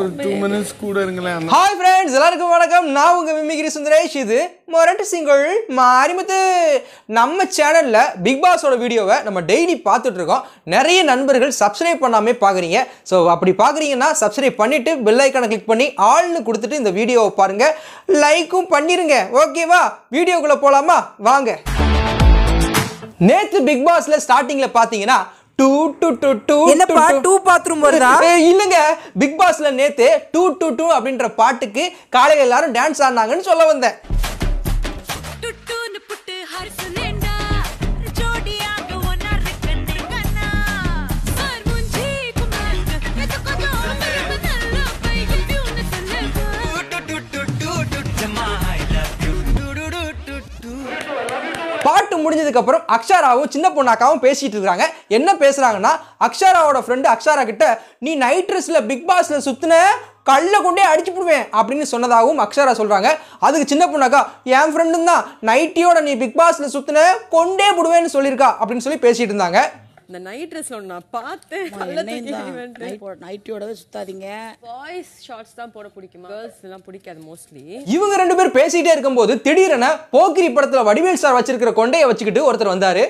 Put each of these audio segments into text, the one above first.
ஒரு two minutes oh, கூட இருங்களேன் hi friends எல்லாருக்கும் வணக்கம் நான் உங்கள் மிமிகிரி சுந்தரேஷ் இது மொரண்டு சிங்கோள் மாரிமுத்து நம்ம சேனலில் பிக் பாஸோட வீடியோவை நம்ம டெய்லி பார்த்துட்ருக்கோம் நிறைய நண்பர்கள் சப்ஸ்கிரைப் பண்ணாமே பார்க்குறீங்க ஸோ அப்படி பார்க்குறீங்கன்னா சப்ஸ்கிரைப் பண்ணிவிட்டு பெல் ஐக்கனை கிளிக் பண்ணி ஆள்னு கொடுத்துட்டு இந்த வீடியோவை பாருங்கள் லைக்கும் பண்ணிடுங்க ஓகேவா வீடியோக்குள்ளே போகலாமா வாங்க நேற்று பிக் பாஸில் ஸ்டார்டிங்கில் பார்த்தீங்கன்னா two two two two two bathroom இல்லங்க பிக் பாஸ்ல நேத்து டூ டூ டூ அப்படின்ற பாட்டுக்கு காலையில் எல்லாரும் டான்ஸ் ஆடினாங்கன்னு சொல்ல வந்தேன் பாட்டு முடிஞ்சதுக்கப்புறம் அக்ஷாராவும் சின்ன பொண்ணாக்காவும் பேசிட்டு இருக்காங்க என்ன பேசுறாங்கன்னா அக்ஷாராவோட ஃப்ரெண்டு அக்ஷாரா கிட்ட நீ நைட்ரஸ்ல பிக் பாஸ்ல சுற்றின கல்லை கொண்டே அடிச்சு போடுவேன் அப்படின்னு சொன்னதாகவும் அக்ஷாரா சொல்கிறாங்க அதுக்கு சின்ன பொண்ணாக்கா என் ஃப்ரெண்டும் தான் நைட்டியோட நீ பிக் பாஸ்ல சுத்தின கொண்டே போடுவேன்னு சொல்லியிருக்கா அப்படின்னு சொல்லி பேசிகிட்டு இருந்தாங்க இந்த நைட் ட்ரெஸ் நான் பார்த்து நைட்டியோட சுத்தாதீங்க பாய்ஸ் ஷார்ட்ஸ் தான் போட பிடிக்குமா கேர்ள்ஸ் எல்லாம் பிடிக்காது மோஸ்ட்லி இவங்க ரெண்டு பேர் பேசிட்டே இருக்கும்போது திடீரென போக்கிரி படத்துல வடிவேல் சார் வச்சிருக்கிற கொண்டையை வச்சுக்கிட்டு ஒருத்தர் வந்தாரு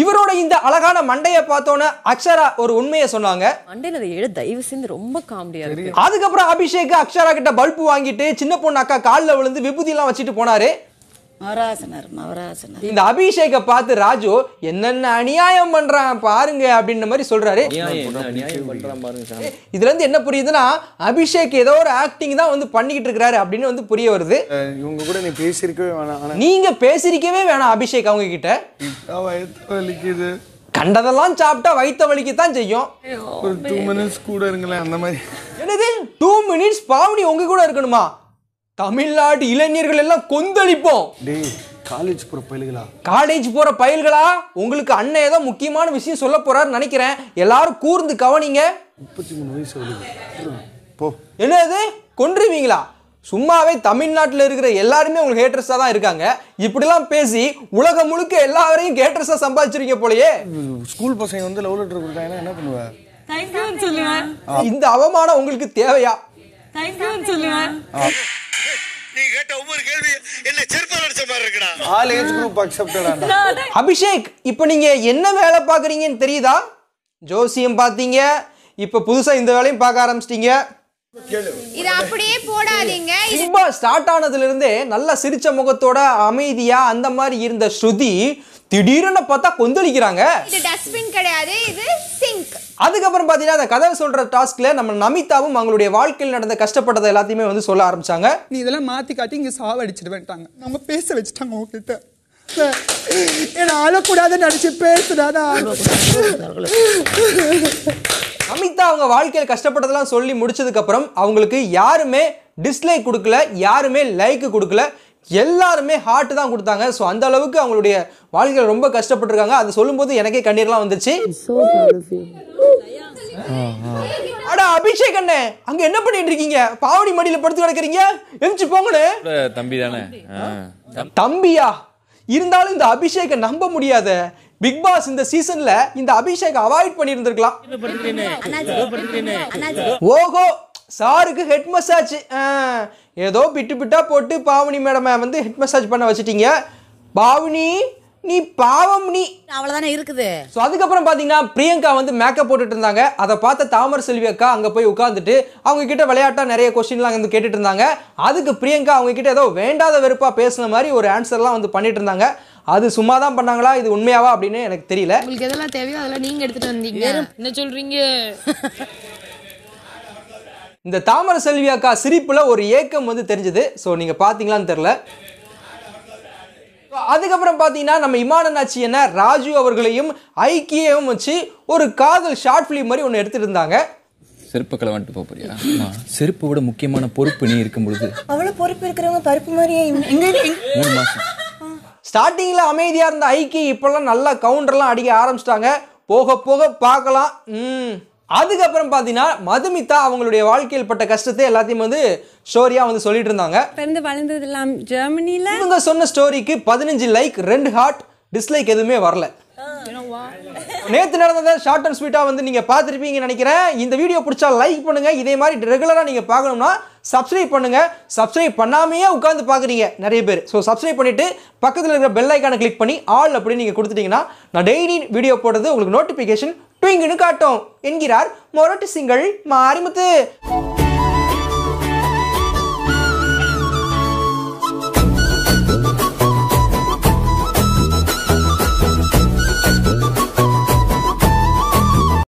இவரோட இந்த அழகான மண்டையை பார்த்தோன்னே அக்ஷரா ஒரு உண்மையை சொன்னாங்க மண்டையில அதை எழு தயவு செஞ்சு ரொம்ப காமெடியா இருக்கு அதுக்கப்புறம் அபிஷேக் அக்ஷரா கிட்ட பல்ப் வாங்கிட்டு சின்ன பொண்ணு அக்கா காலில் விழுந்து விபூதி எல்லாம் வச்சுட்டு போனாரு இந்த அபிஷேக பார்த்து ராஜு என்னென்ன அநியாயம் பண்றான் பாருங்க அப்படின்ற மாதிரி சொல்றாரு இதுல இருந்து என்ன புரியுதுன்னா அபிஷேக் ஏதோ ஒரு ஆக்டிங் தான் வந்து பண்ணிக்கிட்டு இருக்கிறாரு அப்படின்னு வந்து புரிய வருது இவங்க கூட நீ பேசியிருக்கவே வேணாம் நீங்க பேசிருக்கவே வேணாம் அபிஷேக் அவங்க கிட்ட கண்டதெல்லாம் சாப்பிட்டா வயிற்ற வலிக்கத்தான் செய்யும் ஒரு டூ மினிட்ஸ் கூட இருங்களேன் அந்த மாதிரி என்னது டூ மினிட்ஸ் பாவனி உங்க கூட இருக்கணுமா தமிழ்நாட்டு இளைஞர்கள் எல்லாம் கொந்தளிப்போம் டேய் காலேஜ் போகிற பயல்களா காலேஜ் போகிற பயல்களா உங்களுக்கு அண்ணன் ஏதோ முக்கியமான விஷயம் சொல்ல போறாருன்னு நினைக்கிறேன் எல்லாரும் கூர்ந்து கவனிங்க முப்பத்தி மூணு வயசு ஆகுது. போ என்னது கொன்றுவீங்களா சும்மாவே தமிழ்நாட்டில் இருக்கிற எல்லாருமே உங்களுக்கு ஹேட்டர்ஸாக தான் இருக்காங்க இப்படிலாம் பேசி உலகம் முழுக்க எல்லாரையும் ஹேட்டர்ஸாக சம்பாதிச்சிருக்க போலயே ஸ்கூல் பசங்க வந்து லவ் லெட்டர் கொடுத்தாங்கன்னா என்ன பண்ணுவ இந்த அவமானம் உங்களுக்கு தேவையா தேங்க்யூன்னு சொல்லுவேன் all age group accepted Abhishek இப்போ நீங்க என்ன வேலை பாக்குறீங்கன்னு தெரியுதா ஜோசியம் பாத்தீங்க இப்போ புதுசா இந்த வேலையும் பார்க்க ஆரம்பிச்சிட்டீங்க இது அப்படியே போடாதீங்க ரொம்ப ஸ்டார்ட் ஆனதுல இருந்தே நல்லா சிரிச்ச முகத்தோட அமைதியா அந்த மாதிரி இருந்த ஸ்ருதி திடீர்னு பார்த்தா கொந்தளிக்கிறாங்க இது டஸ்ட்பின் கிடையாது இது சிங்க் அதுக்கப்புறம் பார்த்தீங்கன்னா அந்த கதை சொல்கிற டாஸ்க்கில் நம்ம நமிதாவும் அவங்களுடைய வாழ்க்கையில் நடந்த கஷ்டப்பட்டதை எல்லாத்தையுமே வந்து சொல்ல ஆரம்பிச்சாங்க நீ இதெல்லாம் மாற்றி காட்டி இங்கே வேண்டாங்க நம்ம பேச வச்சுட்டாங்க உங்ககிட்ட என்ன அழக்கூடாதுன்னு நினச்சி பேசுனாதான் அமிதா அவங்க வாழ்க்கையில் கஷ்டப்பட்டதெல்லாம் சொல்லி முடிச்சதுக்கப்புறம் அவங்களுக்கு யாருமே டிஸ்லைக் கொடுக்கல யாருமே லைக்கு கொடுக்கல எல்லாருமே ஹார்ட் தான் கொடுத்தாங்க ஸோ அந்த அளவுக்கு அவங்களுடைய வாழ்க்கையில் ரொம்ப கஷ்டப்பட்டிருக்காங்க அதை சொல்லும்போது எனக்கே கண்ணீர்லாம் வந்துச்சு அடா அபிஷேக் அண்ணே அங்க என்ன பண்ணிட்டு இருக்கீங்க பாவடி மடியில படுத்து கிடக்குறீங்க எந்திச்சு போங்கண்ணே தம்பி தானே தம்பியா இருந்தாலும் இந்த அபிஷேகை நம்ப முடியாத பிக் பாஸ் இந்த சீசன்ல இந்த அபிஷேக் அவாய்ட் பண்ணியிருந்திருக்கலாம் ஓஹோ சாருக்கு ஹெட் மசாஜ் ஏதோ பிட்டு பிட்டா போட்டு பாவனி மேடமை வந்து ஹெட் மசாஜ் பண்ண வச்சுட்டீங்க பாவனி நீ பாவம் நீ அவ்வளவுதானே இருக்குது ஸோ அதுக்கப்புறம் பார்த்தீங்கன்னா பிரியங்கா வந்து மேக்கப் போட்டுட்டு இருந்தாங்க அதை பார்த்த தாமர் செல்வி அக்கா அங்கே போய் உட்காந்துட்டு அவங்க கிட்ட விளையாட்டா நிறைய கொஸ்டின்லாம் வந்து கேட்டுட்டு இருந்தாங்க அதுக்கு பிரியங்கா அவங்க கிட்ட ஏதோ வேண்டாத வெறுப்பாக பேசின மாதிரி ஒரு ஆன்சர்லாம் வந்து பண்ணிட்டு இருந்தாங்க அது சும்மா தான் பண்ணாங்களா இது உண்மையாவா அப்படின்னு எனக்கு தெரியல உங்களுக்கு எதெல்லாம் தேவையோ அதெல்லாம் நீங்க எடுத்துட்டு வந்தீங்க என்ன சொல்றீங்க இந்த தாமர செல்வி அக்கா சிரிப்பில் ஒரு ஏக்கம் வந்து தெரிஞ்சது ஸோ நீங்கள் பார்த்தீங்களான்னு தெரியல அதுக்கப்புறம் பார்த்தீங்கன்னா நம்ம இமான நாச்சி என்ன ராஜு அவர்களையும் ஐக்கியவும் வச்சு ஒரு காதல் ஷார்ட் ஃபிலிம் மாதிரி ஒன்று எடுத்துருந்தாங்க இருந்தாங்க செருப்பு கலவான்ட்டு போக போறியா செருப்பு விட முக்கியமான பொறுப்பு நீ இருக்கும் பொழுது அவ்வளோ பொறுப்பு இருக்கிறவங்க பருப்பு மாதிரியே மூணு மாசம் ஸ்டார்டிங்கில் அமைதியாக இருந்த ஐக்கியம் இப்போல்லாம் நல்லா கவுண்டர்லாம் அடிக்க ஆரம்பிச்சிட்டாங்க போக போக பார்க்கலாம் ம் அதுக்கப்புறம் பார்த்தீங்கன்னா மதுமிதா அவங்களுடைய வாழ்க்கையில் பட்ட கஷ்டத்தை எல்லாத்தையும் வந்து ஸ்டோரியாக வந்து சொல்லிட்டு இருந்தாங்க பிறந்து வளர்ந்தது எல்லாம் இவங்க சொன்ன ஸ்டோரிக்கு பதினஞ்சு லைக் ரெண்டு ஹார்ட் டிஸ்லைக் எதுவுமே வரல நேற்று நடந்த ஷார்ட் அண்ட் ஸ்வீட்டாக வந்து நீங்கள் பார்த்துருப்பீங்கன்னு நினைக்கிறேன் இந்த வீடியோ பிடிச்சா லைக் பண்ணுங்கள் இதே மாதிரி ரெகுலராக நீங்கள் பார்க்கணும்னா சப்ஸ்கிரைப் பண்ணுங்கள் சப்ஸ்கிரைப் பண்ணாமையே உட்காந்து பார்க்குறீங்க நிறைய பேர் ஸோ சப்ஸ்கிரைப் பண்ணிவிட்டு பக்கத்தில் இருக்கிற பெல் ஐக்கானை கிளிக் பண்ணி ஆல் அப்படின்னு நீங்கள் கொடுத்துட்டிங்கன்னா நான் டெய்லி வீடியோ போடுறது உங்களுக்கு நோட்டிஃபிகேஷன் ட்விங்குன்னு காட்டும் என்கிறார் மொரட்டு சிங்கள் மாரிமுத்து